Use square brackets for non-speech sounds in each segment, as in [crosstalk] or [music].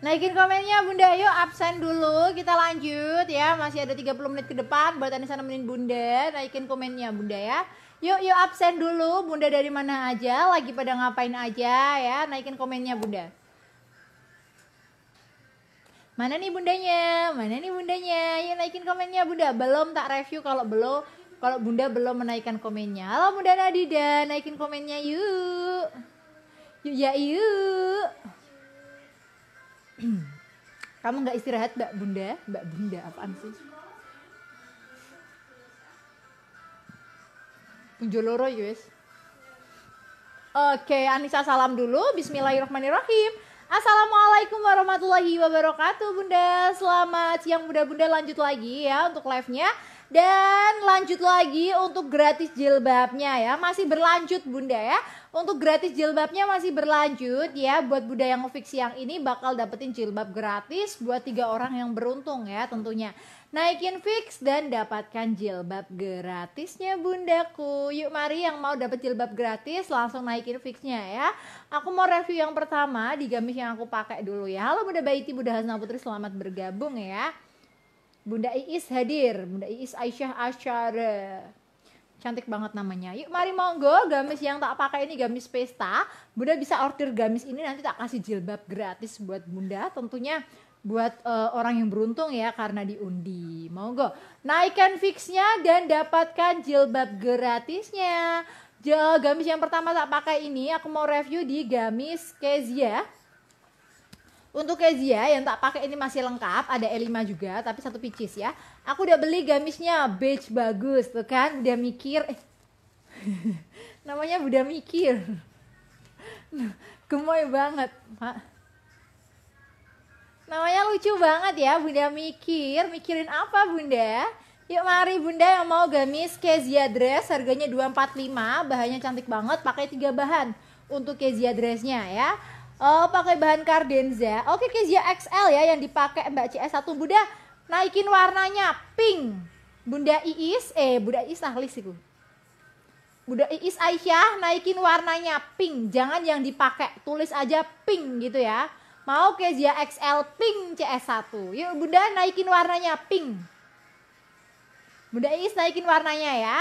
Naikin komennya Bunda, yuk absen dulu. Kita lanjut ya. Masih ada 30 menit ke depan buat Anissa nemenin Bunda. Naikin komennya Bunda ya. Yuk, yuk absen dulu. Bunda dari mana aja? Lagi pada ngapain aja ya? Naikin komennya Bunda. Mana nih bundanya? Mana nih bundanya? Yuk naikin komennya Bunda. Belum tak review kalau belum kalau Bunda belum menaikkan komennya. Halo Bunda Nadida, naikin komennya yuk. Yuk ya yuk kamu nggak istirahat mbak bunda mbak bunda apaan sih Punjoloro yes Oke, Anissa salam dulu. Bismillahirrahmanirrahim. Assalamualaikum warahmatullahi wabarakatuh, Bunda. Selamat siang, Bunda. Bunda lanjut lagi ya untuk live-nya dan lanjut lagi untuk gratis jilbabnya ya. Masih berlanjut, Bunda ya untuk gratis jilbabnya masih berlanjut ya buat yang fix yang ini bakal dapetin jilbab gratis buat tiga orang yang beruntung ya tentunya naikin fix dan dapatkan jilbab gratisnya bundaku yuk mari yang mau dapet jilbab gratis langsung naikin fixnya ya aku mau review yang pertama di gamis yang aku pakai dulu ya halo bunda Baiti bunda Hasna Putri selamat bergabung ya Bunda Iis hadir, Bunda Iis Aisyah Asyara. Cantik banget namanya. Yuk mari monggo gamis yang tak pakai ini gamis pesta. Bunda bisa order gamis ini nanti tak kasih jilbab gratis buat Bunda. Tentunya buat uh, orang yang beruntung ya karena diundi. Monggo naikkan fixnya dan dapatkan jilbab gratisnya. Jel, gamis yang pertama tak pakai ini aku mau review di gamis Kezia untuk Kezia yang tak pakai ini masih lengkap, ada E5 juga, tapi satu picis ya. Aku udah beli gamisnya, beige bagus tuh kan, udah mikir. Eh. [laughs] Namanya udah mikir. [laughs] Gemoy banget, Pak. Namanya lucu banget ya, Bunda mikir. Mikirin apa, Bunda? Yuk mari Bunda yang mau gamis Kezia dress harganya 245, bahannya cantik banget, pakai tiga bahan untuk Kezia dressnya ya. Oh, pakai bahan kardenza. Oke, Kezia XL ya yang dipakai Mbak CS 1 Bunda naikin warnanya pink. Bunda Iis, eh Bunda Iis nah itu. Bunda Iis Aisyah naikin warnanya pink. Jangan yang dipakai, tulis aja pink gitu ya. Mau Kezia XL pink CS1. Yuk Bunda naikin warnanya pink. Bunda Iis naikin warnanya ya.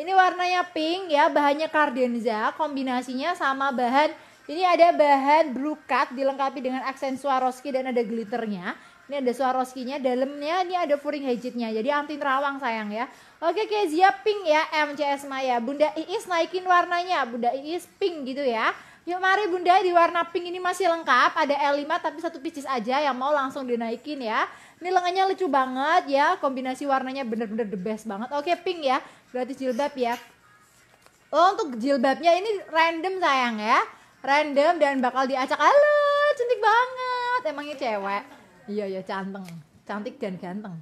Ini warnanya pink ya, bahannya kardenza, kombinasinya sama bahan ini ada bahan blue cut dilengkapi dengan aksen Swarovski dan ada glitternya. Ini ada Swarovski-nya, dalamnya ini ada furing hijitnya. Jadi anti terawang sayang ya. Oke Kezia pink ya MCS Maya. Bunda Iis naikin warnanya. Bunda Iis pink gitu ya. Yuk mari bunda di warna pink ini masih lengkap Ada L5 tapi satu pieces aja yang mau langsung dinaikin ya Ini lengannya lucu banget ya Kombinasi warnanya bener-bener the best banget Oke pink ya gratis jilbab ya Oh untuk jilbabnya ini random sayang ya random dan bakal diacak halo cantik banget emangnya cewek iya iya canteng cantik dan ganteng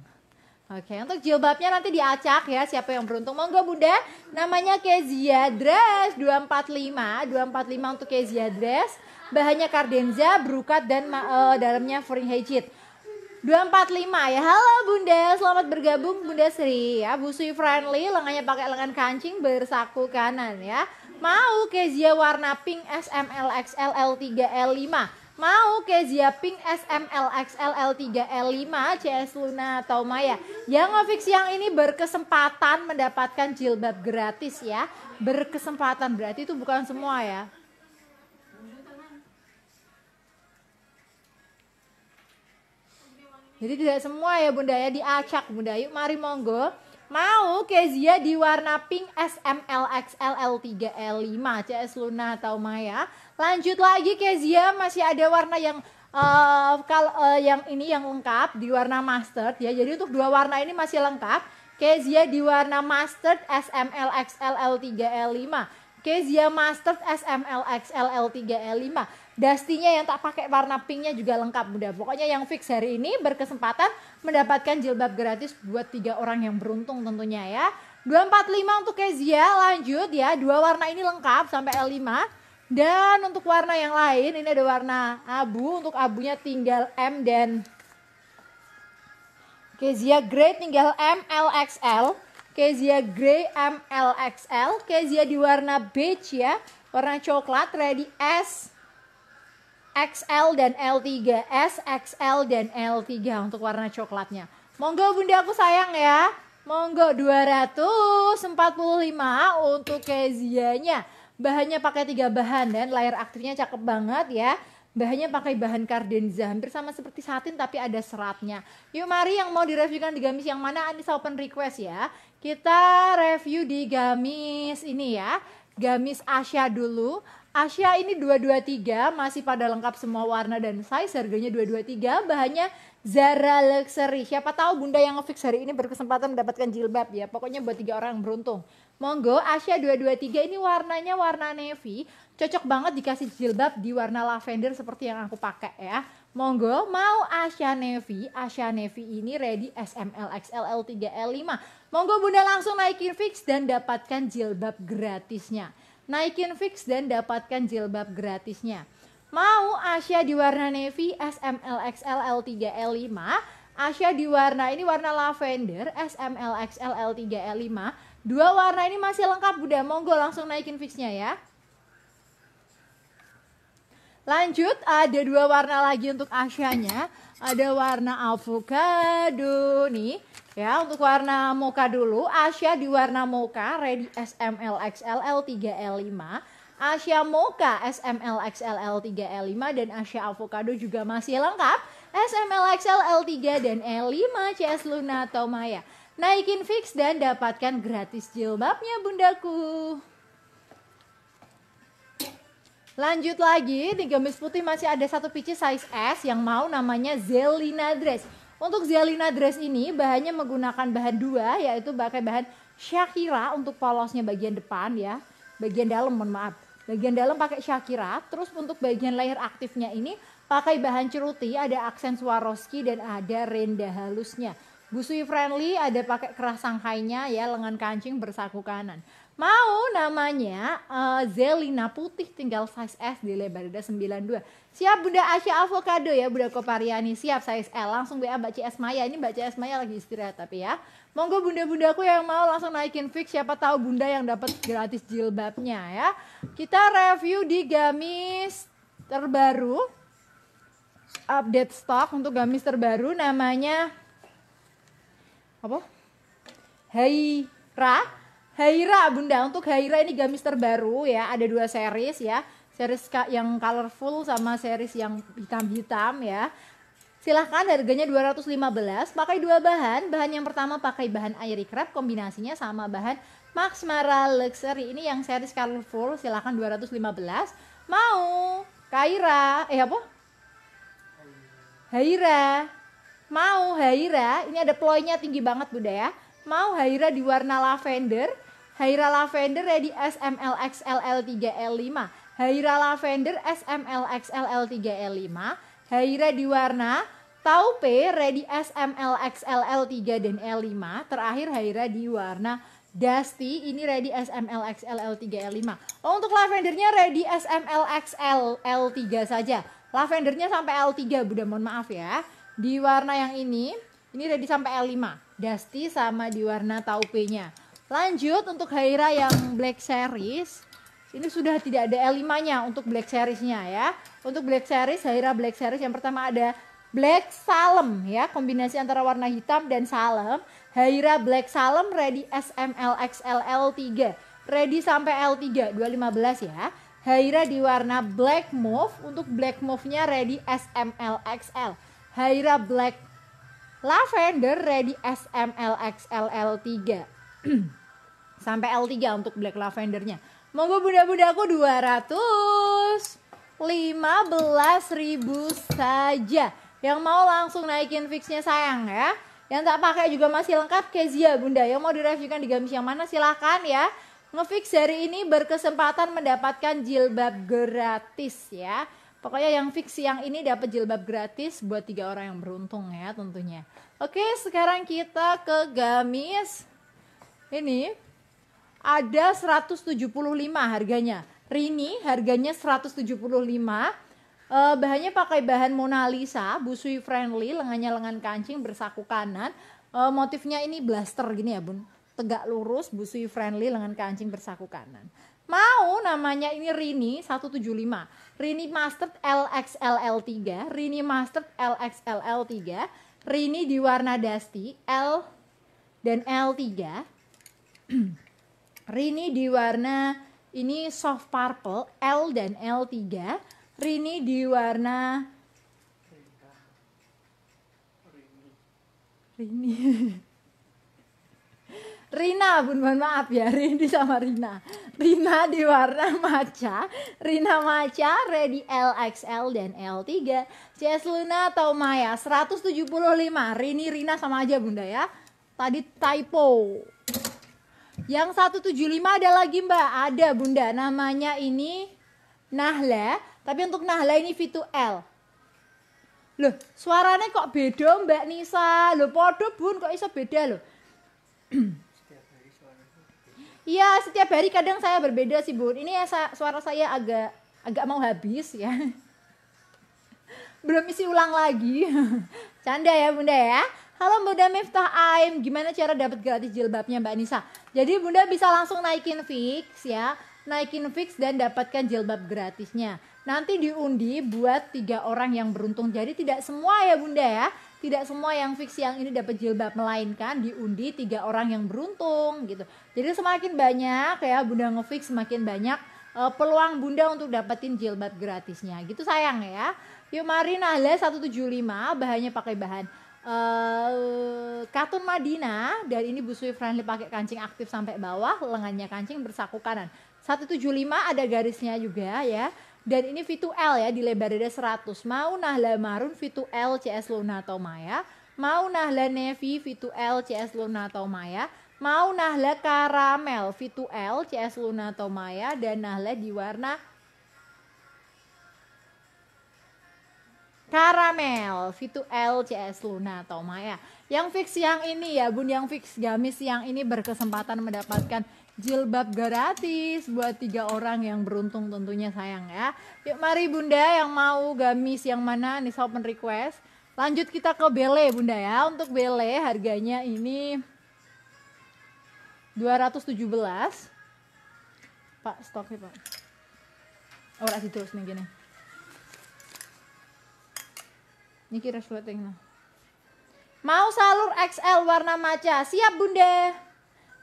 Oke, untuk jilbabnya nanti diacak ya siapa yang beruntung. Monggo Bunda, namanya Kezia Dress 245, 245 untuk Kezia Dress. Bahannya kardenza, brukat dan uh, dalamnya furing hijit. 245 ya. Halo Bunda, selamat bergabung Bunda Sri ya. Busui friendly, lengannya pakai lengan kancing bersaku kanan ya. Mau Kezia warna pink SMLXL L3L5. Mau Kezia pink SMLXL L3L5 CS Luna atau Maya. Yang ngefix yang ini berkesempatan mendapatkan jilbab gratis ya. Berkesempatan berarti itu bukan semua ya. Jadi tidak semua ya Bunda ya diacak Bunda. Yuk mari monggo. Mau Kezia di warna pink SMLXLL3L5 CS Luna atau Maya. Lanjut lagi Kezia masih ada warna yang uh, kal uh, yang ini yang lengkap di warna mustard ya. Jadi untuk dua warna ini masih lengkap. Kezia di warna mustard SMLXLL3L5. Kezia mustard SMLXLL3L5 dastinya yang tak pakai warna pinknya juga lengkap bunda pokoknya yang fix hari ini berkesempatan mendapatkan jilbab gratis buat tiga orang yang beruntung tentunya ya 245 untuk Kezia lanjut ya dua warna ini lengkap sampai L5 dan untuk warna yang lain ini ada warna abu untuk abunya tinggal M dan Kezia Grey tinggal M LXL Kezia Grey M LXL Kezia di warna beige ya warna coklat ready S XL dan L3, S, XL dan L3 untuk warna coklatnya. Monggo bunda aku sayang ya. Monggo 245 untuk kezianya. Bahannya pakai tiga bahan dan layar aktifnya cakep banget ya. Bahannya pakai bahan kardenza, hampir sama seperti satin tapi ada seratnya. Yuk mari yang mau direviewkan di gamis yang mana Anissa open request ya. Kita review di gamis ini ya. Gamis Asia dulu. Asia ini 223 masih pada lengkap semua warna dan size harganya 223 bahannya Zara Luxury siapa tahu bunda yang ngefix hari ini berkesempatan mendapatkan jilbab ya pokoknya buat tiga orang yang beruntung monggo Asia 223 ini warnanya warna navy cocok banget dikasih jilbab di warna lavender seperti yang aku pakai ya Monggo mau Asia Navy, Asia Navy ini ready SML XL L3 L5. Monggo Bunda langsung naikin fix dan dapatkan jilbab gratisnya naikin fix dan dapatkan jilbab gratisnya. Mau Asia di warna navy SMLXL L3L5, Asia di warna ini warna lavender SMLXL L3L5. Dua warna ini masih lengkap Bunda, monggo langsung naikin fixnya ya. Lanjut, ada dua warna lagi untuk Asia-nya. Ada warna avocado nih. Ya, untuk warna mocha dulu, Asia di warna mocha ready SMLXLL 3L5, Asia mocha SMLXLL 3L5 dan Asia avocado juga masih lengkap SMLXLL3 dan L5 CS Luna Tomaya. Naikin fix dan dapatkan gratis jilbabnya bundaku. Lanjut lagi di gamis putih masih ada satu pici size S yang mau namanya Zelina Dress. Untuk Zelina dress ini bahannya menggunakan bahan dua yaitu pakai bahan Shakira untuk polosnya bagian depan ya, bagian dalam mohon maaf. Bagian dalam pakai Shakira, terus untuk bagian layar aktifnya ini pakai bahan ceruti, ada aksen Swarovski dan ada renda halusnya. Busui friendly ada pakai kerah shanghai ya lengan kancing bersaku kanan. Mau namanya uh, Zelina Putih tinggal size S di lebar Lebarda 92. Siap Bunda Asia Avocado ya Bunda Kopariani. Siap size L. Langsung WA Mbak CS Maya. Ini Mbak CS Maya lagi istirahat tapi ya. Monggo bunda-bundaku bunda yang mau langsung naikin fix siapa tahu bunda yang dapat gratis jilbabnya ya. Kita review di gamis terbaru update stock untuk gamis terbaru namanya apa? Ra Haira Bunda untuk Haira ini gamis terbaru ya ada dua series ya series yang colorful sama series yang hitam-hitam ya silahkan harganya 215 pakai dua bahan bahan yang pertama pakai bahan airy crab kombinasinya sama bahan Max Mara Luxury ini yang series colorful silahkan 215 mau Kaira eh apa Haira mau Haira ini ada ploynya tinggi banget Bunda ya mau Haira di warna lavender Haira Lavender ready ya SMLXLL3L5, Haira Lavender SMLXLL3L5, Haira di warna Taupe ready SMLXLL3 dan L5, terakhir Haira di warna Dusty ini ready SMLXLL3L5. Oh, untuk lavendernya ready SMLXLL3 saja. Lavendernya sampai L3, Bunda mohon maaf ya. Di warna yang ini, ini ready sampai L5. Dusty sama di warna taupe-nya. Lanjut untuk Haira yang Black Series. Ini sudah tidak ada L5-nya untuk Black Series-nya ya. Untuk Black Series, Haira Black Series yang pertama ada Black Salem ya, kombinasi antara warna hitam dan salem. Haira Black Salem ready SMLXLL3. Ready sampai L3 215 ya. Haira di warna Black Move. untuk Black move nya ready SMLXL. Haira Black Lavender ready l 3 [clears throat] sampai L3 untuk black lavendernya. Monggo bunda-bundaku 215 ribu saja. Yang mau langsung naikin fixnya sayang ya. Yang tak pakai juga masih lengkap Kezia bunda. Yang mau direviewkan di gamis yang mana silahkan ya. Ngefix hari ini berkesempatan mendapatkan jilbab gratis ya. Pokoknya yang fix yang ini dapat jilbab gratis buat tiga orang yang beruntung ya tentunya. Oke, sekarang kita ke gamis ini ada 175 harganya. Rini harganya 175. Uh, eh, bahannya pakai bahan Mona Lisa, busui friendly, lengannya lengan kancing bersaku kanan. Uh, motifnya ini blaster gini ya bun, tegak lurus, busui friendly, lengan kancing bersaku kanan. Mau namanya ini Rini 175. Rini Mustard LXLL3, Rini Mustard LXLL3, Rini di warna dusty L dan L3. [clears throat] Rini di warna ini soft purple L dan L3. Rini di warna Rini. [laughs] Rina, mohon maaf ya, Rini sama Rina. Rina di warna maca, Rina maca, ready LXL dan L3. CS Luna atau Maya, 175. Rini, Rina sama aja bunda ya. Tadi typo. Yang 175 ada lagi Mbak, ada Bunda. Namanya ini Nahla, tapi untuk Nahla ini V2 L. Loh, suaranya kok beda Mbak Nisa? Loh, podo Bun, kok iso beda loh? [clears throat] Iya, setiap hari kadang saya berbeda sih, Bun. Ini ya suara saya agak agak mau habis ya. [laughs] Belum isi ulang lagi. [laughs] Canda ya, Bunda ya. Halo Bunda Miftah Aim, gimana cara dapat gratis jilbabnya Mbak Nisa? Jadi Bunda bisa langsung naikin fix ya, naikin fix dan dapatkan jilbab gratisnya. Nanti diundi buat tiga orang yang beruntung. Jadi tidak semua ya Bunda ya, tidak semua yang fix yang ini dapat jilbab melainkan diundi tiga orang yang beruntung gitu. Jadi semakin banyak ya Bunda ngefix semakin banyak uh, peluang Bunda untuk dapetin jilbab gratisnya. Gitu sayang ya. Yuk mari Nahla 175 bahannya pakai bahan uh, katun Madinah dan ini Sui friendly pakai kancing aktif sampai bawah lengannya kancing bersaku kanan 175 ada garisnya juga ya dan ini V2L ya di lebar dada 100 mau nahla marun V2L CS atau Maya mau nahla Nevi V2L CS atau Maya mau nahla karamel V2L CS atau Maya dan nahla di warna Karamel, 2 L, CS Luna, atau ya. Yang fix yang ini ya bun, yang fix gamis yang ini berkesempatan mendapatkan jilbab gratis buat tiga orang yang beruntung tentunya sayang ya. Yuk mari bunda yang mau gamis yang mana nih open request. Lanjut kita ke Bele bunda ya. Untuk Bele harganya ini 217. Pak stoknya pak. Oh, itu nih gini. Niki resleting. Mau salur XL warna maca. Siap Bunda.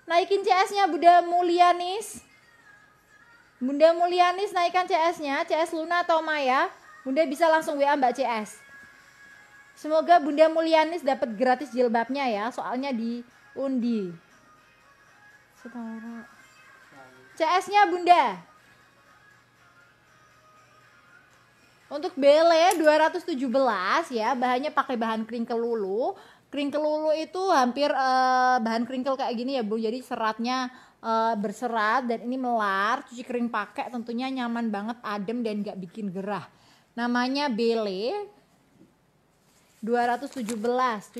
Naikin CS-nya Bunda Mulianis. Bunda Mulianis naikkan CS-nya. CS Luna atau Maya. Bunda bisa langsung WA Mbak CS. Semoga Bunda Mulianis dapat gratis jilbabnya ya. Soalnya di undi. Setara. CS-nya Bunda. Untuk bele 217 ya, bahannya pakai bahan kering kelulu. Kering kelulu itu hampir uh, bahan kering kayak gini ya, Bu. Jadi seratnya uh, berserat dan ini melar, cuci kering pakai tentunya nyaman banget, adem dan gak bikin gerah. Namanya bele 217,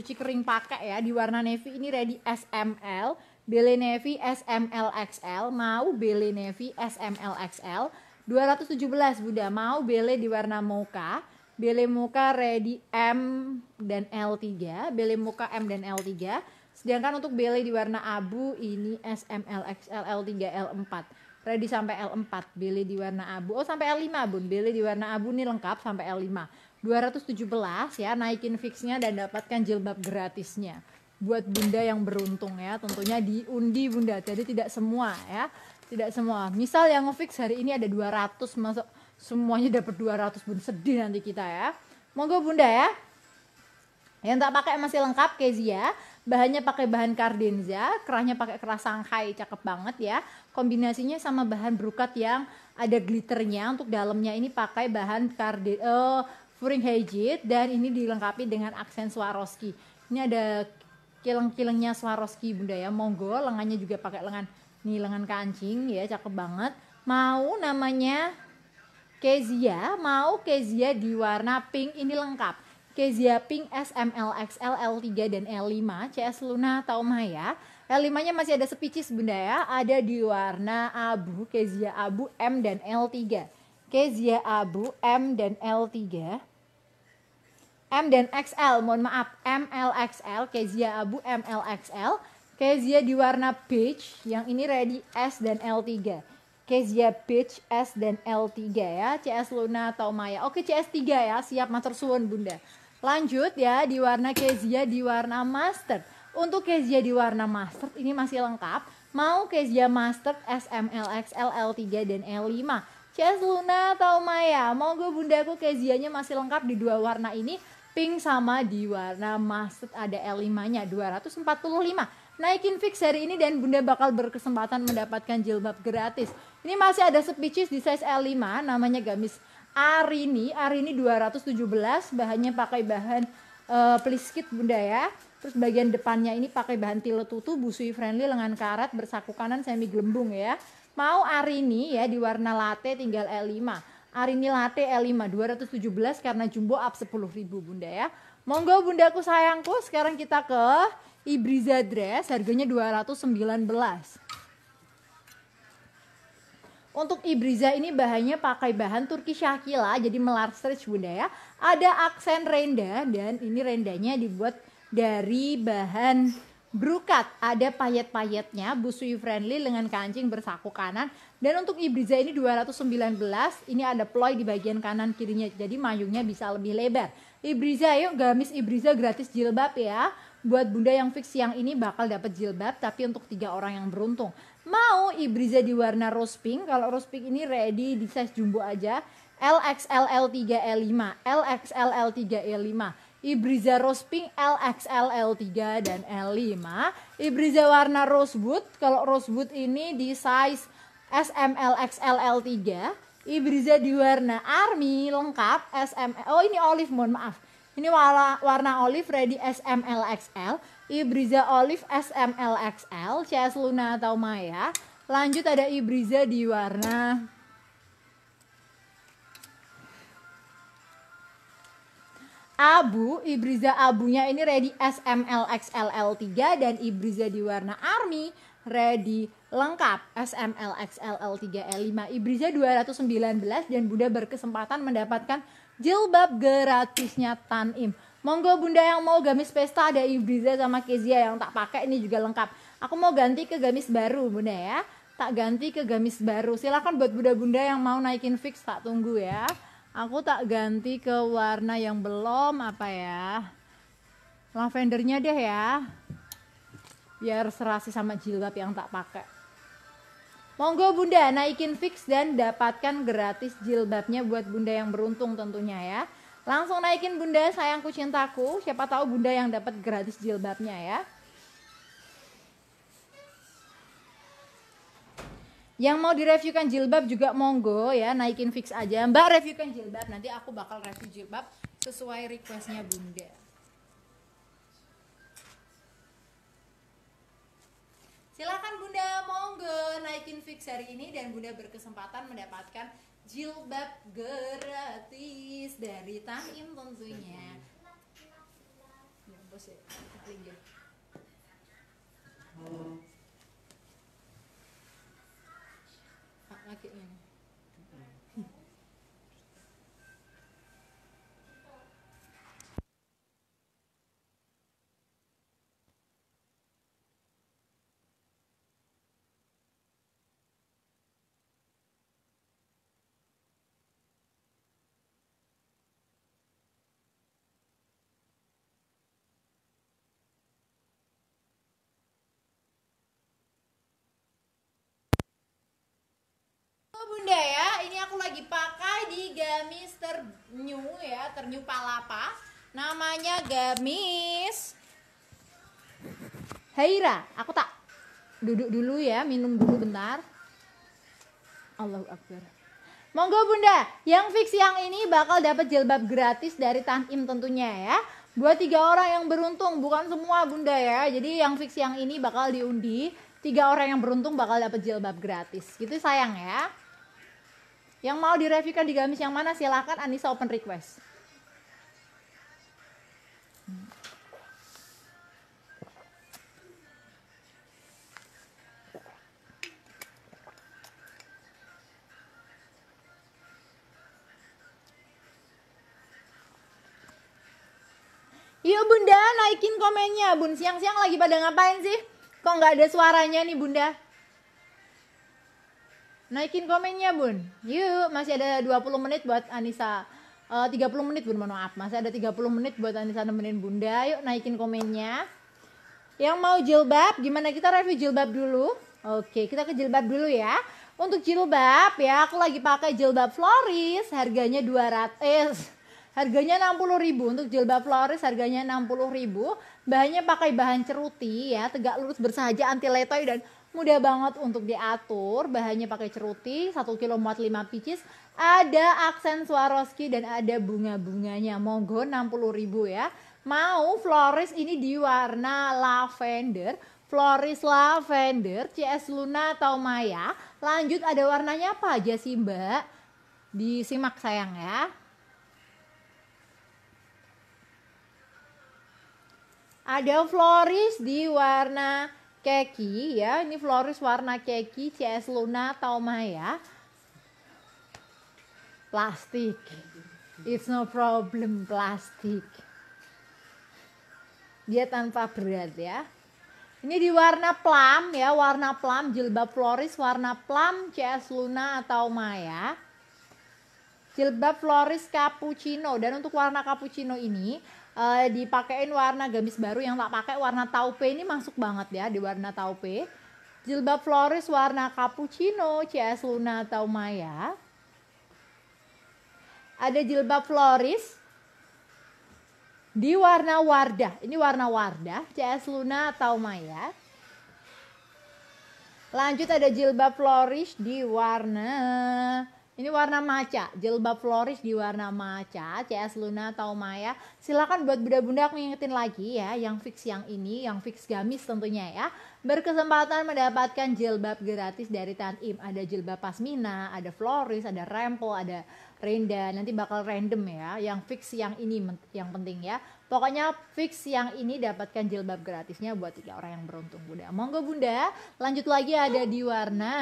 cuci kering pakai ya di warna navy ini ready SML, bele navy SML XL, mau bele navy SML XL 217 bunda mau bele di warna mocha Bele Mocha Ready M dan L3, Bele Mocha M dan L3. Sedangkan untuk Bele di warna abu ini SML XL L3 L4. Ready sampai L4, Bele di warna abu. Oh, sampai L5, Bun. Bele di warna abu ini lengkap sampai L5. 217 ya, naikin fixnya dan dapatkan jilbab gratisnya. Buat bunda yang beruntung ya, tentunya diundi bunda. Jadi tidak semua ya tidak semua misal yang ngefix hari ini ada 200 masuk semuanya dapat 200 bun sedih nanti kita ya monggo bunda ya yang tak pakai masih lengkap Kezia ya. bahannya pakai bahan kardenza kerahnya pakai kerah Shanghai cakep banget ya kombinasinya sama bahan brokat yang ada glitternya untuk dalamnya ini pakai bahan karden uh, eh, furing hijit dan ini dilengkapi dengan aksen Swarovski ini ada kileng-kilengnya Swarovski bunda ya monggo lengannya juga pakai lengan Nih lengan kancing ya, cakep banget. Mau namanya Kezia, mau Kezia di warna pink ini lengkap. Kezia Pink SMLXL L3 dan L5 CS Luna atau Maya. L5-nya masih ada sepicis Bunda ya, ada di warna abu, Kezia abu M dan L3. Kezia abu M dan L3. M dan XL, mohon maaf, MLXL, Kezia abu MLXL. Kezia di warna peach, yang ini ready S dan L3. Kezia Peach S dan L3 ya, CS Luna atau Maya. Oke, CS3 ya, siap matur suwun Bunda. Lanjut ya di warna Kezia di warna master. Untuk Kezia di warna master ini masih lengkap. Mau Kezia master SMLX LL3 dan L5. CS Luna atau Maya. mau gue Bundaku Kezianya masih lengkap di dua warna ini. Pink sama di warna master ada L5-nya 245 naikin fix hari ini dan Bunda bakal berkesempatan mendapatkan jilbab gratis. Ini masih ada speeches di size L5 namanya gamis Arini. Arini 217 bahannya pakai bahan uh, eh, please kit Bunda ya. Terus bagian depannya ini pakai bahan tile tutu, busui friendly, lengan karat, bersaku kanan semi gelembung ya. Mau Arini ya di warna latte tinggal L5. Arini latte L5 217 karena jumbo up 10.000 Bunda ya. Monggo bundaku sayangku, sekarang kita ke Ibriza dress harganya 219. Untuk Ibriza ini bahannya pakai bahan Turki Shakila, jadi melar stretch bunda ya. Ada aksen renda dan ini rendanya dibuat dari bahan brokat. ada payet-payetnya, busui friendly dengan kancing bersaku kanan. Dan untuk Ibriza ini 219, ini ada ploy di bagian kanan kirinya, jadi mayungnya bisa lebih lebar. Ibriza yuk, gamis Ibriza gratis jilbab ya buat bunda yang fix yang ini bakal dapat jilbab tapi untuk tiga orang yang beruntung mau Ibriza di warna rose pink kalau rose pink ini ready di size jumbo aja LXL L3 E5 LXL L3 E5 Ibriza Rose Pink LXL L3 dan e L5 Ibriza warna Rosewood kalau Rosewood ini di size SML XL L3 Ibriza di warna army lengkap SML, oh ini olive mohon maaf ini warna, warna olive ready SMLXL, Ibriza olive SMLXL, CS Luna atau Maya. Lanjut ada Ibriza di warna abu, Ibriza abunya ini ready smlxl l 3 dan Ibriza di warna army ready lengkap smlxl l 3 l 5 e Ibriza 219 dan Buddha berkesempatan mendapatkan jilbab gratisnya Tanim. Monggo bunda yang mau gamis pesta ada Ibiza sama Kezia yang tak pakai ini juga lengkap. Aku mau ganti ke gamis baru bunda ya. Tak ganti ke gamis baru. Silahkan buat bunda-bunda yang mau naikin fix tak tunggu ya. Aku tak ganti ke warna yang belum apa ya. Lavendernya deh ya. Biar serasi sama jilbab yang tak pakai. Monggo Bunda naikin fix dan dapatkan gratis jilbabnya buat Bunda yang beruntung tentunya ya. Langsung naikin Bunda sayangku cintaku, siapa tahu Bunda yang dapat gratis jilbabnya ya. Yang mau direviewkan jilbab juga monggo ya, naikin fix aja. Mbak reviewkan jilbab, nanti aku bakal review jilbab sesuai requestnya Bunda. Silakan Bunda, monggo naikin fix hari ini dan Bunda berkesempatan mendapatkan jilbab gratis dari Taim tentunya. aku lagi pakai di gamis ternyu ya, ternyu palapa. Namanya gamis Haira. Aku tak duduk dulu ya, minum dulu bentar. Allahu Akbar. Monggo Bunda, yang fix yang ini bakal dapat jilbab gratis dari Tanim tentunya ya. Buat tiga orang yang beruntung, bukan semua Bunda ya. Jadi yang fix yang ini bakal diundi. Tiga orang yang beruntung bakal dapat jilbab gratis. Gitu sayang ya. Yang mau direviewkan di gamis yang mana silahkan Anissa open request. Yuk bunda naikin komennya Bun siang-siang lagi pada ngapain sih? Kok nggak ada suaranya nih bunda? Naikin komennya bun. Yuk, masih ada 20 menit buat Anissa. Eh, uh, 30 menit bun, mohon maaf. Masih ada 30 menit buat Anissa nemenin bunda. Yuk naikin komennya. Yang mau jilbab, gimana kita review jilbab dulu? Oke, kita ke jilbab dulu ya. Untuk jilbab ya, aku lagi pakai jilbab Floris, harganya 200 eh harganya 60.000 untuk jilbab Floris harganya 60.000. Bahannya pakai bahan ceruti ya, tegak lurus bersahaja anti letoy dan mudah banget untuk diatur bahannya pakai ceruti 1 kilo muat 5 pieces ada aksen Swarovski dan ada bunga-bunganya monggo puluh ribu ya mau floris ini di warna lavender Floris Lavender, CS Luna atau Maya. Lanjut ada warnanya apa aja sih mbak? Disimak sayang ya. Ada Floris di warna keki ya. Ini floris warna keki CS Luna mah ya. Plastik. It's no problem plastik. Dia tanpa berat ya. Ini di warna plum ya, warna plum jilbab floris warna plum CS Luna atau Maya. Jilbab floris cappuccino dan untuk warna cappuccino ini uh, dipakein warna gamis baru yang tak pakai warna taupe ini masuk banget ya di warna taupe jilbab Floris warna cappuccino CS Luna atau Maya ada jilbab Floris di warna Wardah ini warna Wardah CS Luna atau Maya lanjut ada jilbab Floris di warna ini warna maca, jilbab floris di warna maca, CS Luna atau Maya. Silakan buat bunda-bunda aku ngingetin lagi ya, yang fix yang ini, yang fix gamis tentunya ya. Berkesempatan mendapatkan jilbab gratis dari Tanim. Ada jilbab pasmina, ada floris, ada rempel, ada renda. Nanti bakal random ya, yang fix yang ini yang penting ya. Pokoknya fix yang ini dapatkan jilbab gratisnya buat tiga orang yang beruntung bunda. Monggo bunda, lanjut lagi ada di warna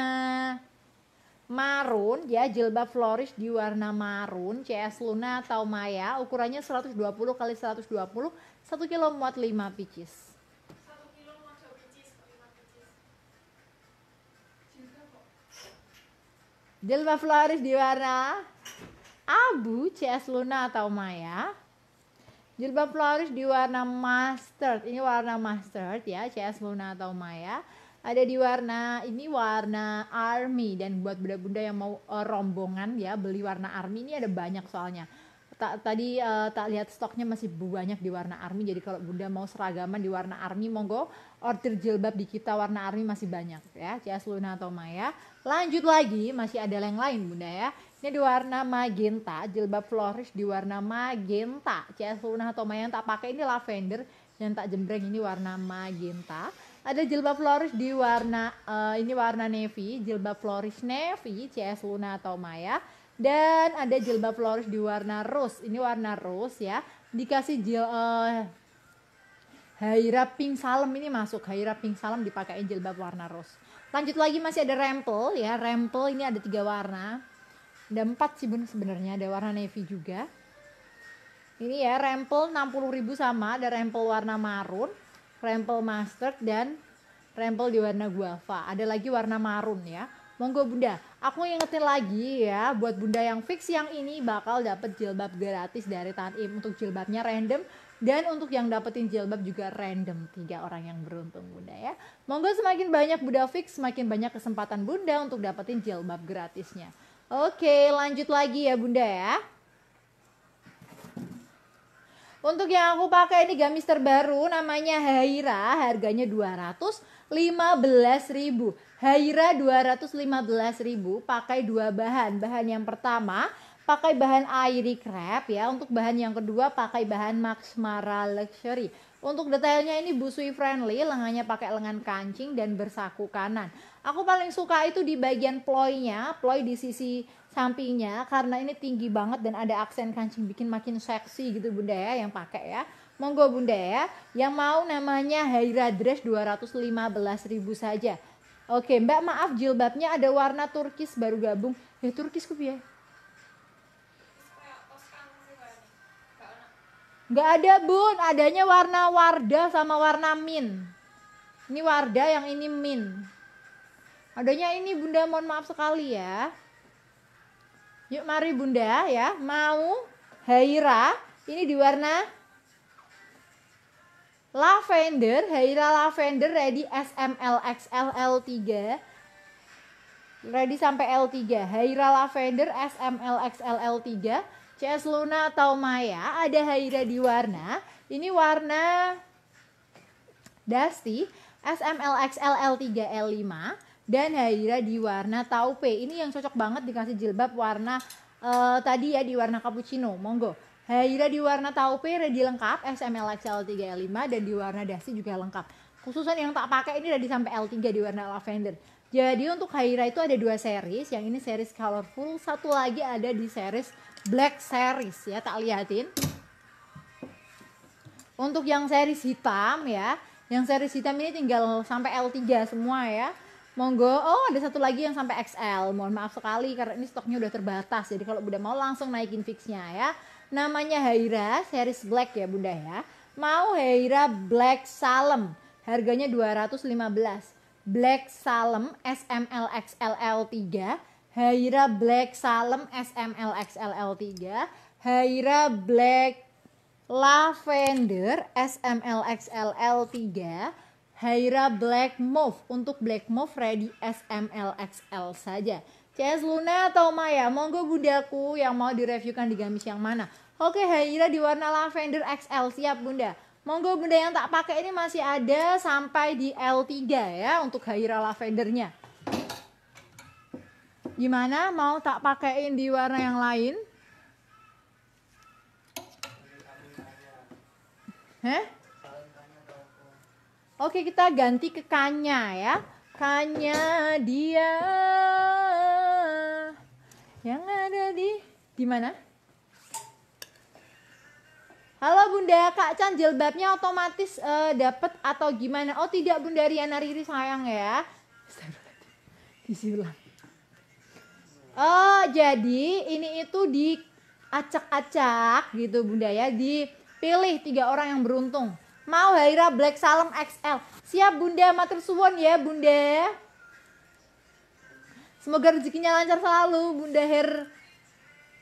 marun ya jilbab Floris di warna marun CS Luna atau Maya ukurannya 120 kali 120 1 kilo muat 5 pieces jilbab Floris di warna abu CS Luna atau Maya jilbab Floris di warna mustard ini warna mustard ya CS Luna atau Maya ada di warna ini warna army dan buat bunda-bunda yang mau uh, rombongan ya beli warna army ini ada banyak soalnya tak tadi uh, tak lihat stoknya masih banyak di warna army jadi kalau bunda mau seragaman di warna army monggo order jilbab di kita warna army masih banyak ya Cias Luna atau Maya lanjut lagi masih ada yang lain bunda ya ini di warna magenta jilbab flourish di warna magenta Cias Luna atau Maya yang tak pakai ini lavender yang tak jembreng ini warna magenta ada jilbab floris di warna uh, ini warna navy, jilbab floris navy CS Luna atau Maya dan ada jilbab floris di warna rose. Ini warna rose ya. Dikasih jil uh, Haira Pink Salem ini masuk. Haira Pink Salem dipakai jilbab warna rose. Lanjut lagi masih ada rempel ya. Rempel ini ada tiga warna. Ada empat sih bun sebenarnya. Ada warna navy juga. Ini ya rempel 60.000 sama. Ada rempel warna marun rempel mustard dan rempel di warna guava. Ada lagi warna marun ya. Monggo Bunda, aku ingetin lagi ya buat Bunda yang fix yang ini bakal dapet jilbab gratis dari Tanim untuk jilbabnya random dan untuk yang dapetin jilbab juga random tiga orang yang beruntung Bunda ya. Monggo semakin banyak Bunda fix semakin banyak kesempatan Bunda untuk dapetin jilbab gratisnya. Oke, lanjut lagi ya Bunda ya. Untuk yang aku pakai ini gamis terbaru namanya Haira, harganya 215.000. Haira 215.000 pakai dua bahan. Bahan yang pertama pakai bahan airy crepe ya. Untuk bahan yang kedua pakai bahan Max Mara Luxury. Untuk detailnya ini busui friendly, lengannya pakai lengan kancing dan bersaku kanan. Aku paling suka itu di bagian ploynya, ploy di sisi sampingnya karena ini tinggi banget dan ada aksen kancing bikin makin seksi gitu bunda ya yang pakai ya monggo bunda ya yang mau namanya Haira Dress 215.000 saja Oke, Mbak maaf jilbabnya ada warna turkis baru gabung. Ya turkis kok ya nggak ada, Bun. Adanya warna warda sama warna min. Ini warda, yang ini min. Adanya ini Bunda, mohon maaf sekali ya. Yuk mari Bunda ya, mau Haira ini di warna lavender, Haira lavender ready SMLXLL3. Ready sampai L3. Haira lavender SMLXLL3. CS Luna atau Maya, ada Haira di warna. Ini warna Dusty SMLXLL3L5 dan Haira di warna taupe. Ini yang cocok banget dikasih jilbab warna uh, tadi ya di warna cappuccino. Monggo. Haira di warna taupe ready lengkap SML XL 3L5 dan di warna dasi juga lengkap. Khususan yang tak pakai ini ready sampai L3 di warna lavender. Jadi untuk Haira itu ada dua series, yang ini series colorful, satu lagi ada di series black series ya, tak liatin. Untuk yang series hitam ya, yang series hitam ini tinggal sampai L3 semua ya Monggo. Oh, ada satu lagi yang sampai XL. Mohon maaf sekali karena ini stoknya udah terbatas. Jadi kalau Bunda mau langsung naikin fixnya ya. Namanya Haira series black ya Bunda ya. Mau Haira Black Salem. Harganya 215. Black Salem SMLXLL3. Haira Black Salem SMLXLL3. Haira Black Lavender SMLXLL3. Haira Black Move untuk Black Move ready SML XL saja. CS Luna atau Maya, monggo bundaku yang mau direviewkan di gamis yang mana? Oke Haira di warna lavender XL siap bunda. Monggo bunda yang tak pakai ini masih ada sampai di L3 ya untuk Haira lavendernya. Gimana mau tak pakaiin di warna yang lain? Hah? Oke, kita ganti ke kanya ya. Kanya dia yang ada di di mana? Halo Bunda, Kak Chan jilbabnya otomatis uh, eh, dapat atau gimana? Oh tidak Bunda Riana Riri sayang ya. Disilang. Oh, jadi ini itu diacak-acak gitu Bunda ya, dipilih tiga orang yang beruntung. Mau Haira Black Salem XL. Siap Bunda, matur suwon ya Bunda. Semoga rezekinya lancar selalu Bunda Her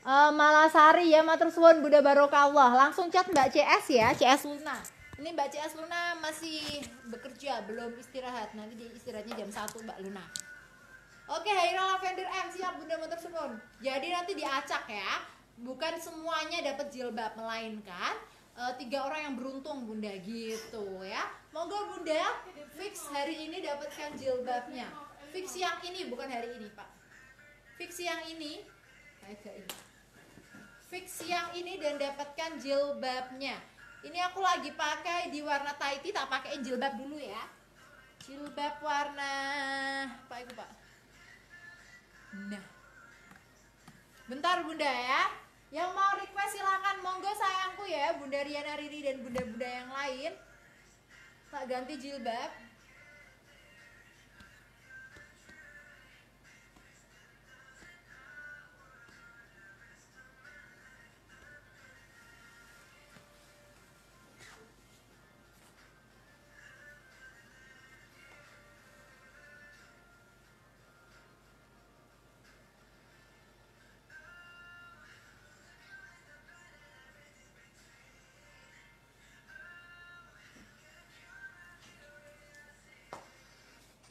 uh, Malasari ya matur suwon Bunda Barokallah. Langsung chat Mbak CS ya, CS Luna. Ini Mbak CS Luna masih bekerja, belum istirahat. Nanti dia istirahatnya jam 1 Mbak Luna. Oke, Haira Lavender M siap Bunda matur suwun. Jadi nanti diacak ya. Bukan semuanya dapat jilbab melainkan uh, tiga orang yang beruntung bunda gitu ya monggo bunda fix hari ini dapatkan jilbabnya fix yang ini bukan hari ini pak fix yang ini agak ini fix yang ini dan dapatkan jilbabnya ini aku lagi pakai di warna taiti tak pakai jilbab dulu ya jilbab warna pak itu pak nah bentar bunda ya yang mau request silahkan monggo sayangku ya Bunda Riana Riri dan bunda-bunda yang lain. Tak ganti jilbab.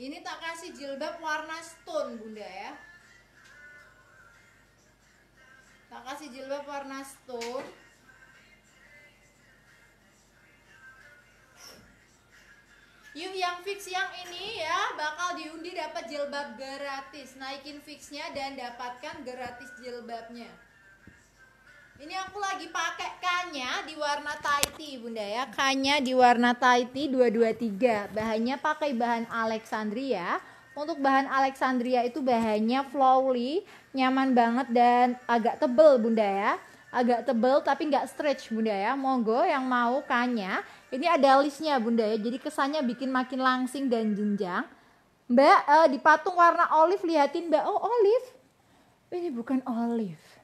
Ini tak kasih jilbab warna stone bunda ya Tak kasih jilbab warna stone Yuk yang fix yang ini ya bakal diundi dapat jilbab gratis Naikin fixnya dan dapatkan gratis jilbabnya ini aku lagi pakai kanya di warna taiti, Bunda ya. Kanya di warna Taiti 223. Bahannya pakai bahan Alexandria. Untuk bahan Alexandria itu bahannya flowly, nyaman banget dan agak tebel, Bunda ya. Agak tebel tapi nggak stretch, Bunda ya. Monggo yang mau kanya. Ini ada listnya, Bunda ya. Jadi kesannya bikin makin langsing dan jenjang. Mbak, eh, di patung warna olive liatin Mbak. Oh, olive. Ini bukan olive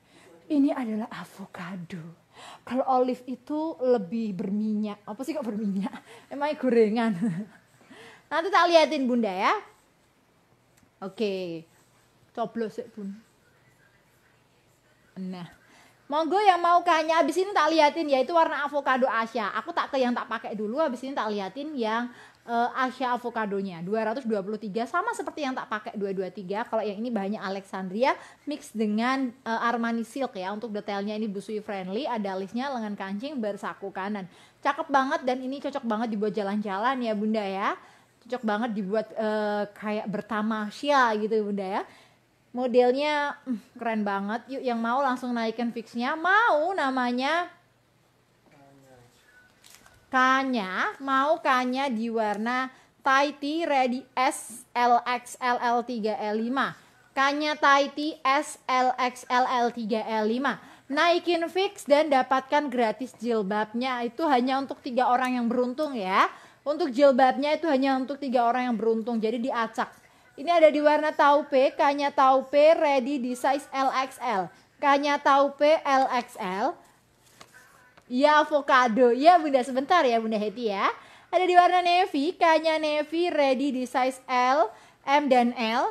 ini adalah avocado. Kalau olive itu lebih berminyak. Apa sih kok berminyak? Emangnya gorengan. [laughs] Nanti tak liatin bunda ya. Oke. Coblos sih bun. Nah. Monggo yang mau kanya abis ini tak liatin ya itu warna avocado Asia. Aku tak ke yang tak pakai dulu Abis ini tak liatin yang uh, Asia avocadonya 223 sama seperti yang tak pakai 223 kalau yang ini bahannya Alexandria mix dengan uh, Armani silk ya untuk detailnya ini busui friendly ada alisnya lengan kancing bersaku kanan cakep banget dan ini cocok banget dibuat jalan-jalan ya bunda ya cocok banget dibuat uh, kayak bertamasya gitu bunda ya modelnya hmm, keren banget yuk yang mau langsung naikin fixnya mau namanya kanya mau kanya di warna Taiti Ready l 3 l K-nya Taiti l 3 l 5 Naikin fix dan dapatkan gratis jilbabnya. Itu hanya untuk tiga orang yang beruntung ya. Untuk jilbabnya itu hanya untuk tiga orang yang beruntung. Jadi diacak. Ini ada di warna taupe, kanya taupe ready di size LXL. Kanya taupe LXL ya avocado. ya bunda sebentar ya bunda Heti ya. Ada di warna navy, kayaknya navy ready di size L, M dan L.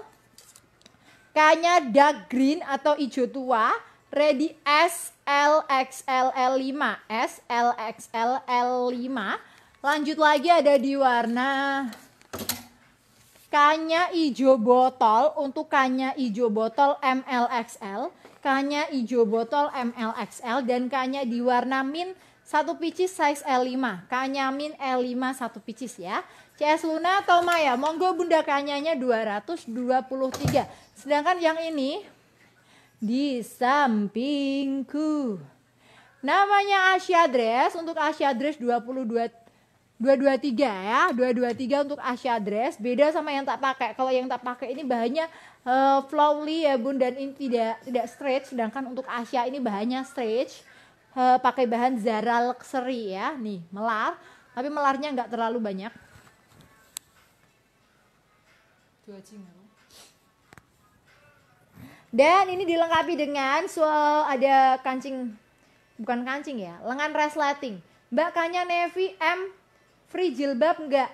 Kayaknya dark green atau hijau tua, ready S, L, X, L, L5. S, L, X, L, L5. Lanjut lagi ada di warna kanya hijau botol, untuk kanya hijau botol MLXL kanya hijau botol MLXL dan kanya di warna mint 1 picis size L5. kanya min L5 satu picis ya. CS Luna atau Maya, monggo bunda kanyanya 223. Sedangkan yang ini di sampingku. Namanya Asia Dress untuk Asia Dress 22 223 ya 223 untuk Asia dress beda sama yang tak pakai kalau yang tak pakai ini bahannya uh, eh, flowly ya bun dan ini tidak tidak stretch sedangkan untuk Asia ini bahannya stretch uh, pakai bahan Zara luxury ya nih melar tapi melarnya nggak terlalu banyak dan ini dilengkapi dengan so ada kancing bukan kancing ya lengan resleting Mbak Kanya Nevi M free jilbab enggak?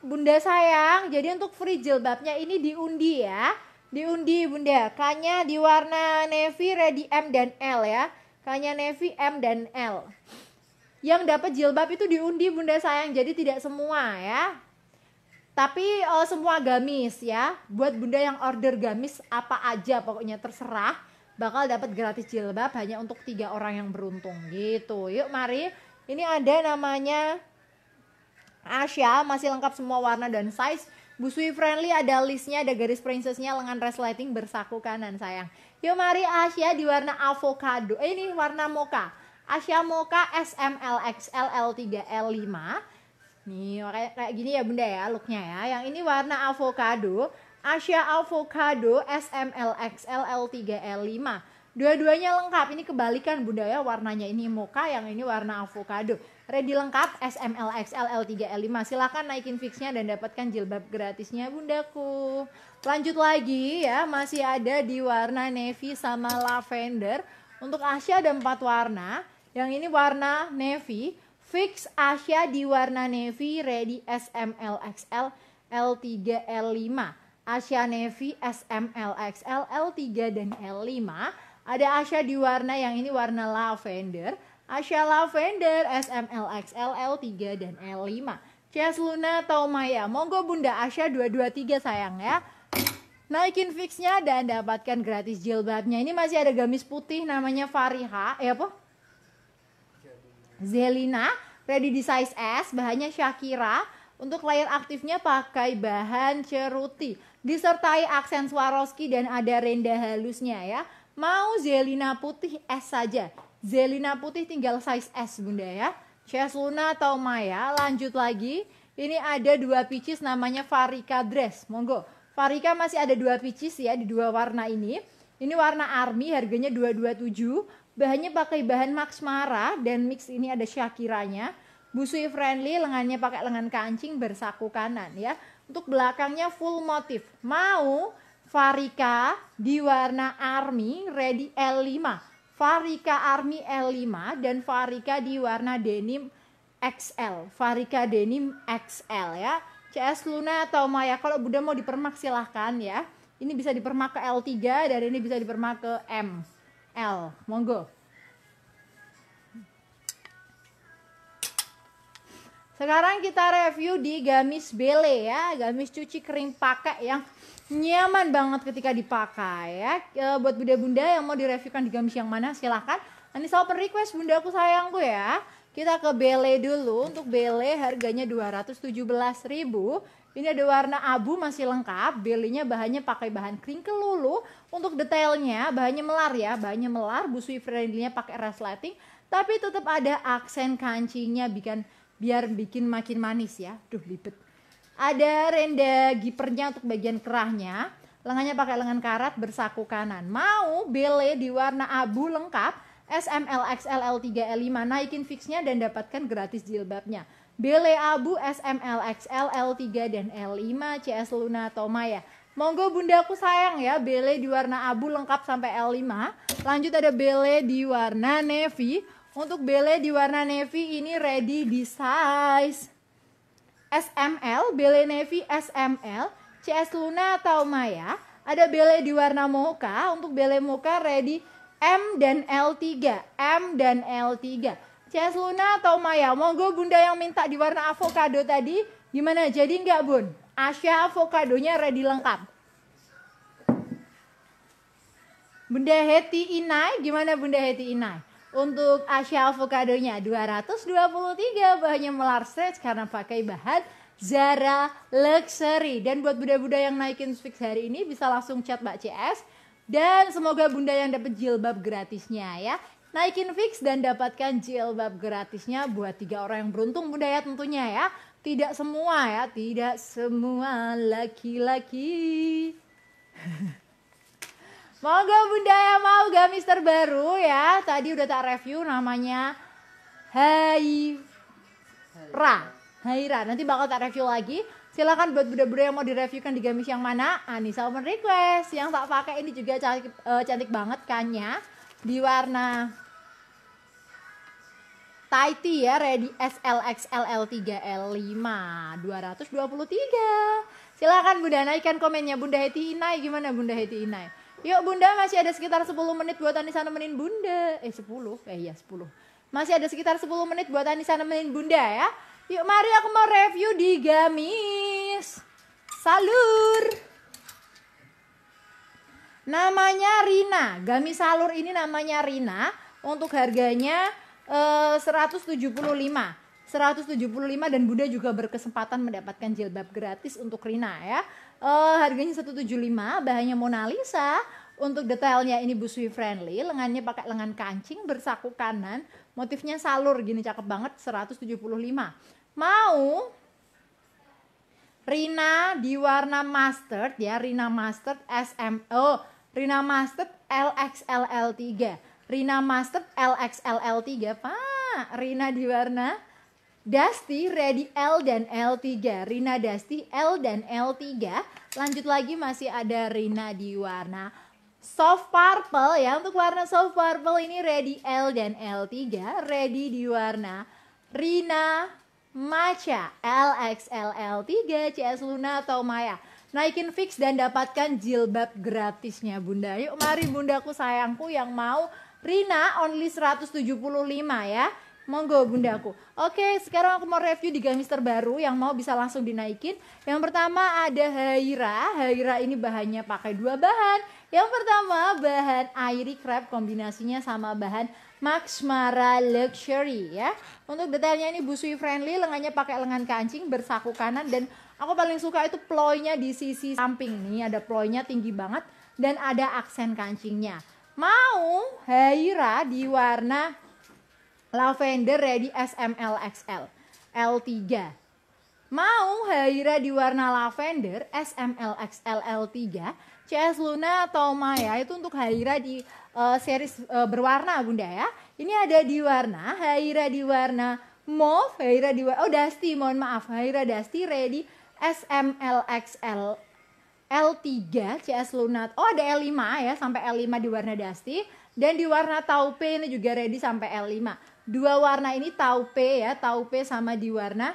Bunda sayang, jadi untuk free jilbabnya ini diundi ya. Diundi Bunda. Kanya diwarna di warna navy ready M dan L ya. kanya navy M dan L. Yang dapat jilbab itu diundi Bunda sayang, jadi tidak semua ya. Tapi uh, semua gamis ya. Buat Bunda yang order gamis apa aja pokoknya terserah bakal dapat gratis jilbab hanya untuk tiga orang yang beruntung gitu. Yuk mari. Ini ada namanya Asia masih lengkap semua warna dan size. Busui friendly ada listnya, ada garis princessnya, lengan resleting bersaku kanan sayang. Yuk mari Asia di warna avocado. Eh, ini warna mocha. Asia mocha SMLXLL3L5. Nih kayak, kayak gini ya bunda ya looknya ya. Yang ini warna avocado. Asia avocado SMLXLL3L5. Dua-duanya lengkap. Ini kebalikan bunda ya warnanya ini mocha, yang ini warna avocado. Ready lengkap SML L3 L5 silahkan naikin fixnya dan dapatkan jilbab gratisnya bundaku lanjut lagi ya masih ada di warna navy sama lavender untuk Asia ada empat warna yang ini warna navy fix Asia di warna navy ready SML L3 L5 Asia navy SML L3 dan L5 ada Asia di warna yang ini warna lavender Asia Lavender, SMLXLL3 dan L5. Cies Luna, atau Maya. Monggo Bunda Asia 223 sayang ya. Naikin fixnya dan dapatkan gratis jilbabnya. Ini masih ada gamis putih namanya Fariha. Ya eh, apa? Zelina. Ready di size S. Bahannya Shakira. Untuk layar aktifnya pakai bahan ceruti. Disertai aksen Swarovski dan ada renda halusnya ya. Mau Zelina putih S saja. Zelina Putih tinggal size S bunda ya. Chess Luna atau Maya. Lanjut lagi. Ini ada dua pieces namanya Farika Dress. Monggo. Farika masih ada dua pieces ya di dua warna ini. Ini warna army harganya 227. Bahannya pakai bahan Max Mara dan mix ini ada Shakiranya. Busui friendly, lengannya pakai lengan kancing bersaku kanan ya. Untuk belakangnya full motif. Mau Farika di warna army ready L5 farika Army L5 dan farika di warna denim XL. farika denim XL ya. CS Luna atau Maya kalau Bunda mau dipermak silahkan ya. Ini bisa dipermak ke L3 dan ini bisa dipermak ke M. L. Monggo. Sekarang kita review di gamis bele ya, gamis cuci kering pakai yang nyaman banget ketika dipakai ya. E, buat bunda-bunda yang mau direviewkan di gamis yang mana silahkan. Ini soal per request bunda aku sayangku ya. Kita ke bele dulu. Untuk bele harganya 217.000. Ini ada warna abu masih lengkap. Belenya bahannya pakai bahan kering kelulu. Untuk detailnya bahannya melar ya, bahannya melar. Busui friendly-nya pakai resleting, tapi tetap ada aksen kancingnya bikin biar bikin makin manis ya duh libet ada renda gipernya untuk bagian kerahnya lengannya pakai lengan karat bersaku kanan mau bele di warna abu lengkap SML XL L3 L5 naikin fixnya dan dapatkan gratis jilbabnya Bele Abu SML XL L3 dan L5 CS Luna Tomaya Monggo bunda aku sayang ya, bele di warna abu lengkap sampai L5. Lanjut ada bele di warna navy. Untuk bele di warna navy ini ready di size SML, bele navy SML, CS Luna atau Maya. Ada bele di warna mocha, untuk bele mocha ready M dan L3, M dan L3. CS Luna atau Maya, monggo bunda yang minta di warna avocado tadi, gimana jadi nggak bun? Asya avokadonya ready lengkap. Bunda Heti Inai, gimana Bunda Heti Inai? Untuk Asia avocadonya 223 bahannya melar stretch karena pakai bahan Zara Luxury. Dan buat bunda-bunda yang naikin fix hari ini bisa langsung chat Mbak CS. Dan semoga bunda yang dapat jilbab gratisnya ya. Naikin fix dan dapatkan jilbab gratisnya buat tiga orang yang beruntung bunda ya tentunya ya. Tidak semua ya, tidak semua laki-laki. [laughs] Mau gak Bunda ya mau gak mister baru ya. Tadi udah tak review namanya Hai Ra, Nanti bakal tak review lagi. Silahkan buat bunda-bunda yang mau direviewkan di gamis yang mana, Anissa open request. Yang tak pakai ini juga cantik, uh, cantik banget kan ya. Di warna Taiti ya, ready SLXLL3L5 223. Silahkan Bunda naikkan komennya Bunda Heti Inai gimana Bunda Heti Inai? Yuk Bunda masih ada sekitar 10 menit buat Anissa nemenin Bunda. Eh 10, eh iya 10. Masih ada sekitar 10 menit buat Anissa nemenin Bunda ya. Yuk mari aku mau review di Gamis. Salur. Namanya Rina. Gamis Salur ini namanya Rina. Untuk harganya eh, 175. 175 dan Bunda juga berkesempatan mendapatkan jilbab gratis untuk Rina ya uh, harganya 175 bahannya Mona Lisa untuk detailnya ini busui friendly, lengannya pakai lengan kancing bersaku kanan, motifnya salur gini cakep banget 175. Mau Rina di warna mustard ya, Rina mustard SMO, oh, Rina mustard LXLL3. Rina mustard LXLL3, Pak. Rina di warna Dusty, ready L dan L3. Rina Dusty, L dan L3. Lanjut lagi masih ada Rina di warna soft purple ya. Untuk warna soft purple ini ready L dan L3. Ready di warna Rina Maca LXLL3 CS Luna atau Maya. Naikin fix dan dapatkan jilbab gratisnya Bunda. Yuk mari Bundaku sayangku yang mau Rina only 175 ya. Monggo aku Oke, sekarang aku mau review di gamis terbaru yang mau bisa langsung dinaikin. Yang pertama ada Haira. Haira ini bahannya pakai dua bahan. Yang pertama bahan Airy Crab kombinasinya sama bahan Max Mara Luxury ya. Untuk detailnya ini busui friendly, lengannya pakai lengan kancing bersaku kanan dan aku paling suka itu ploynya di sisi samping nih, ada ploynya tinggi banget dan ada aksen kancingnya. Mau Haira di warna Lavender ready XL L3. Mau Haira di warna lavender XL L3, CS Luna atau Maya itu untuk Haira di uh, series uh, berwarna Bunda ya. Ini ada di warna Haira di warna mauve, Haira di warna oh Dusty, mohon maaf. Haira Dusty ready XL L3 CS Lunat. Oh ada L5 ya sampai L5 di warna Dusty dan di warna taupe ini juga ready sampai L5 dua warna ini taupe ya taupe sama di warna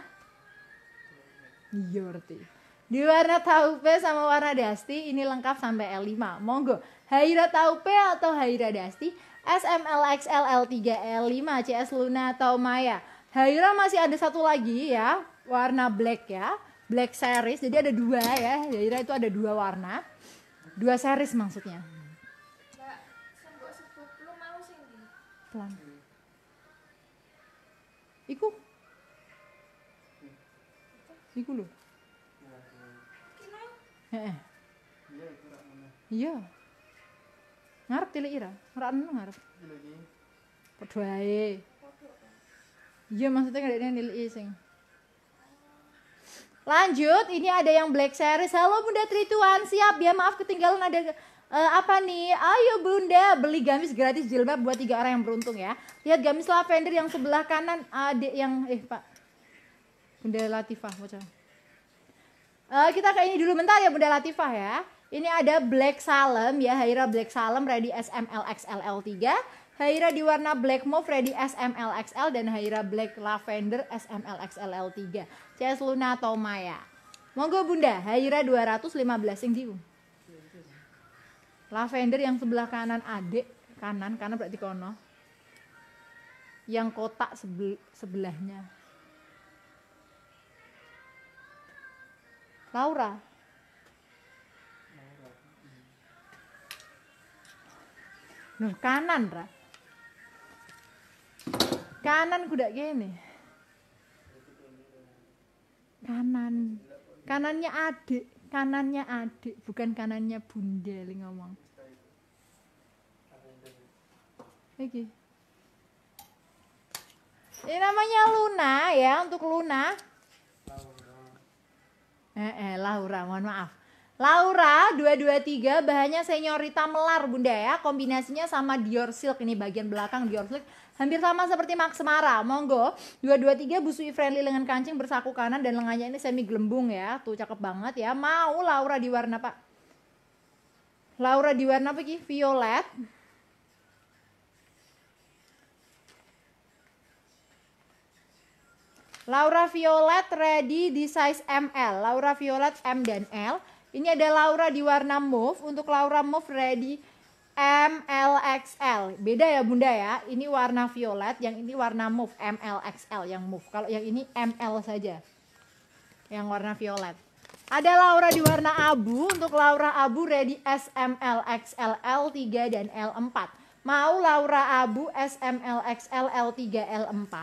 yorti iya, di warna taupe sama warna dasti ini lengkap sampai L5 monggo Haira taupe atau Haira dasti SMLXL L3 L5 CS Luna atau Maya Haira masih ada satu lagi ya warna black ya black series jadi ada dua ya Haira itu ada dua warna dua series maksudnya pelan Iku. Iku lho. Heeh. Iya. Ngarep tilik ira, ora ngarep. Padha ae. Iya maksudnya ada yang tilik e sing. Lanjut, ini ada yang Black Series. Halo Bunda Trituan, siap ya? Maaf ketinggalan ada uh, apa nih? Ayo bunda beli gamis gratis jilbab buat tiga orang yang beruntung ya. Lihat gamis lavender yang sebelah kanan adik yang eh pak bunda Latifah macam. E, eh, kita ke ini dulu bentar ya bunda Latifah ya. Ini ada Black Salem ya Haira Black Salem ready SMLXLL3 Haira di warna Black Mauve ready SMLXL dan Haira Black Lavender SMLXLL3. CS Luna Tomaya. Monggo Bunda, Haira 215 yang diung. Lavender yang sebelah kanan adik, kanan, karena berarti kono. Yang kotak sebel, sebelahnya. Laura. Nuh, kanan, Ra. Kanan kuda gini. Kanan. Kanannya adik kanannya adik bukan kanannya bunda li ngomong lagi ini namanya Luna ya untuk Luna Laura. eh, eh Laura mohon maaf Laura 223 bahannya senyorita melar bunda ya kombinasinya sama Dior Silk ini bagian belakang Dior Silk Hampir sama seperti Max Semara. Monggo, tiga busui friendly lengan kancing bersaku kanan dan lengannya ini semi gelembung ya. Tuh cakep banget ya. Mau Laura di warna Pak. Laura di warna apa ki? Violet. Laura Violet ready di size ML. Laura Violet M dan L. Ini ada Laura di warna Move. Untuk Laura Move ready MLXL. Beda ya Bunda ya. Ini warna violet, yang ini warna move MLXL yang move Kalau yang ini ML saja. Yang warna violet. Ada Laura di warna abu. Untuk Laura abu ready SML XL L3 dan L4. Mau Laura abu SML XL L3 L4.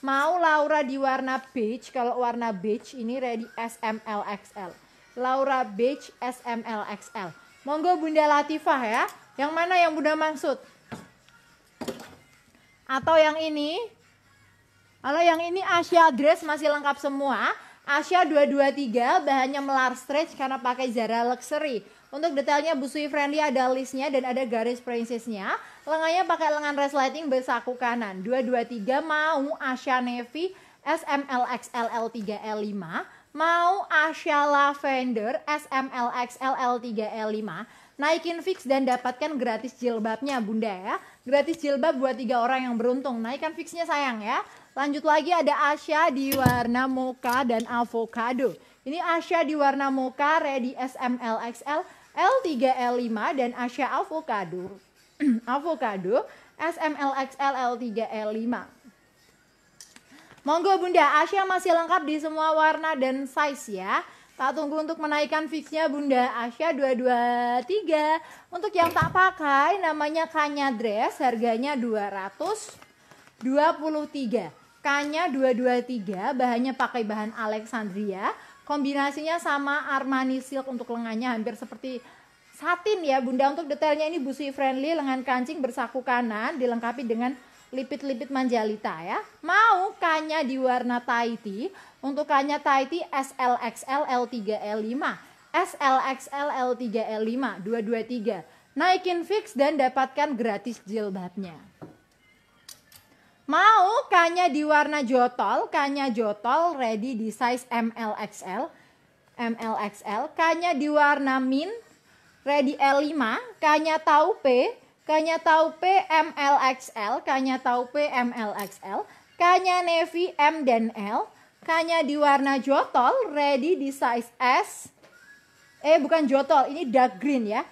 Mau Laura di warna beige. Kalau warna beige ini ready SML XL. Laura beige SML XL. Monggo Bunda Latifah ya. Yang mana yang Bunda maksud? Atau yang ini? Kalau yang ini Asia dress masih lengkap semua. Asia 223 bahannya melar stretch karena pakai Zara luxury. Untuk detailnya Busui Friendly ada listnya dan ada garis princessnya. Lengannya pakai lengan rest lighting bersaku kanan. 223 mau Asia Navy SMLXLL3L5 mau Asia Lavender SMLXLL3L5 Naikin fix dan dapatkan gratis jilbabnya Bunda ya. Gratis jilbab buat tiga orang yang beruntung. Naikkan fixnya sayang ya. Lanjut lagi ada Asia di warna mocha dan avocado. Ini Asia di warna mocha, ready SMLXL L3L5 dan Asia avocado. [clears throat] avocado, SMLXL L3L5. Monggo Bunda, Asia masih lengkap di semua warna dan size ya. Tak tunggu untuk menaikkan fixnya Bunda Asia 223. Untuk yang tak pakai namanya Kanya Dress harganya 223. Kanya 223 bahannya pakai bahan Alexandria. Kombinasinya sama Armani silk untuk lengannya hampir seperti satin ya Bunda. Untuk detailnya ini busi friendly lengan kancing bersaku kanan dilengkapi dengan lipit-lipit manjalita ya. Mau kanya di warna Tahiti, untuk kanya nya Tahiti SLXL L3L5, SLXL L3L5 223. Naikin fix dan dapatkan gratis jilbabnya. Mau kanya di warna jotol, kanya jotol ready di size MLXL. MLXL, kanya di warna min ready L5, kanya tau P, Kanya X pmlxl Kanya X pmlxl Kanya Nevi M dan L, Kanya di warna jotol, ready di size S. Eh bukan jotol, ini dark green ya.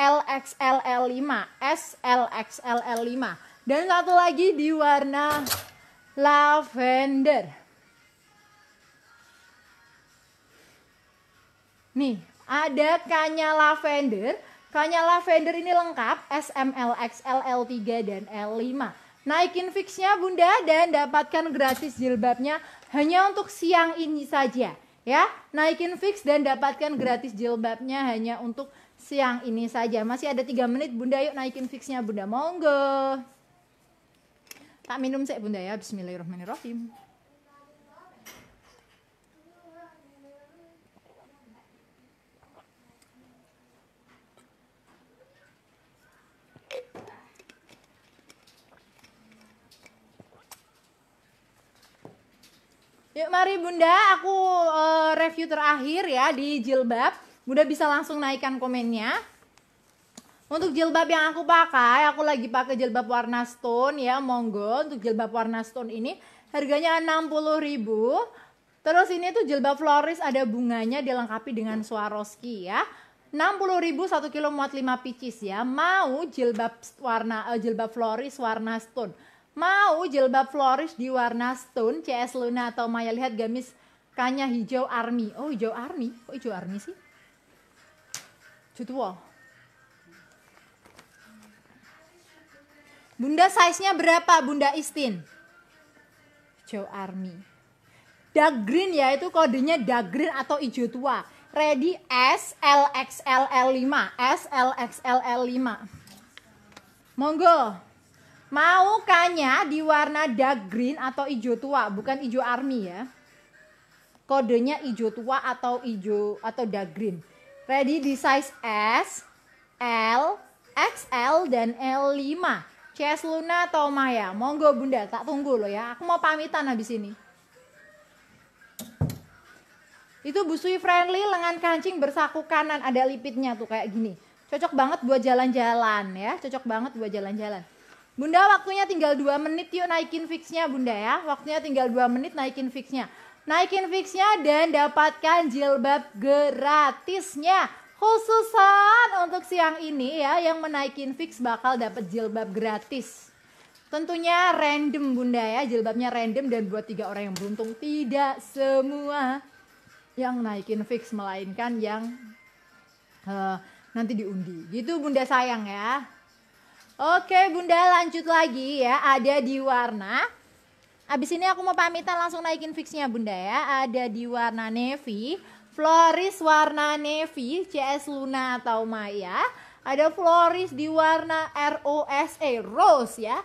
L 5 L 5 Dan satu lagi di warna lavender. Nih, ada Kanya lavender Kayaknya lavender ini lengkap SMLX, l 3 dan L5. Naikin fixnya Bunda dan dapatkan gratis jilbabnya hanya untuk siang ini saja ya. Naikin fix dan dapatkan gratis jilbabnya hanya untuk siang ini saja. Masih ada 3 menit Bunda yuk naikin fixnya Bunda. Monggo. Tak minum sih Bunda ya. Bismillahirrahmanirrahim. Yuk mari Bunda, aku uh, review terakhir ya di jilbab. Bunda bisa langsung naikkan komennya. Untuk jilbab yang aku pakai, aku lagi pakai jilbab warna stone ya, monggo. Untuk jilbab warna stone ini harganya 60.000. Terus ini tuh jilbab floris ada bunganya dilengkapi dengan Swarovski ya. 60.000 1 kilo muat 5 pc's ya. Mau jilbab warna eh, jilbab floris warna stone. Mau jilbab florish di warna stone, CS Luna atau Maya lihat gamis kanya hijau army. Oh, hijau army. Kok hijau army sih? Jutwo. Bunda size-nya berapa, Bunda Istin? Hijau army. Dark green ya, itu kodenya dark green atau hijau tua. Ready S, L, X, L, L5. S, L, X, L, L5. Monggo. Mau kanya di warna dark green atau hijau tua, bukan hijau army ya. Kodenya hijau tua atau hijau atau dark green. Ready di size S, L, XL dan L5. CS Luna atau Maya? Monggo Bunda, tak tunggu lo ya. Aku mau pamitan habis ini. Itu busui friendly, lengan kancing bersaku kanan, ada lipitnya tuh kayak gini. Cocok banget buat jalan-jalan ya, cocok banget buat jalan-jalan. Bunda waktunya tinggal 2 menit yuk naikin fixnya Bunda ya. Waktunya tinggal 2 menit naikin fixnya. Naikin fixnya dan dapatkan jilbab gratisnya. Khususan untuk siang ini ya yang menaikin fix bakal dapat jilbab gratis. Tentunya random Bunda ya, jilbabnya random dan buat tiga orang yang beruntung tidak semua yang naikin fix melainkan yang uh, nanti diundi. Gitu Bunda sayang ya. Oke bunda lanjut lagi ya ada di warna Abis ini aku mau pamitan langsung naikin fixnya bunda ya Ada di warna navy Floris warna navy CS Luna atau Maya Ada Floris di warna ROSE Rose ya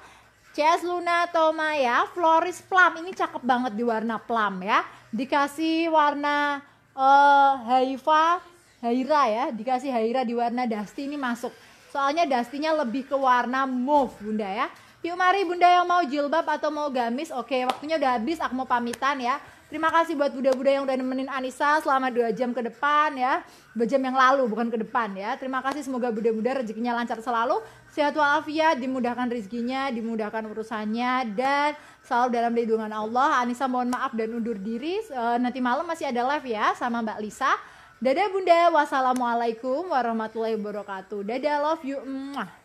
CS Luna atau Maya Floris plum ini cakep banget di warna plum ya Dikasih warna uh, Haifa Haira ya Dikasih Haira di warna dusty ini masuk Soalnya dastinya lebih ke warna move Bunda ya. Yuk mari Bunda yang mau jilbab atau mau gamis. Oke, waktunya udah habis, aku mau pamitan ya. Terima kasih buat Bunda-Bunda yang udah nemenin Anissa selama 2 jam ke depan ya. 2 jam yang lalu bukan ke depan ya. Terima kasih semoga Bunda-Bunda rezekinya lancar selalu. Sehat walafiat, dimudahkan rezekinya, dimudahkan urusannya dan selalu dalam lindungan Allah. Anissa mohon maaf dan undur diri. Eh, nanti malam masih ada live ya sama Mbak Lisa. Dadah Bunda, wassalamualaikum warahmatullahi wabarakatuh. Dadah, love you. Mwah.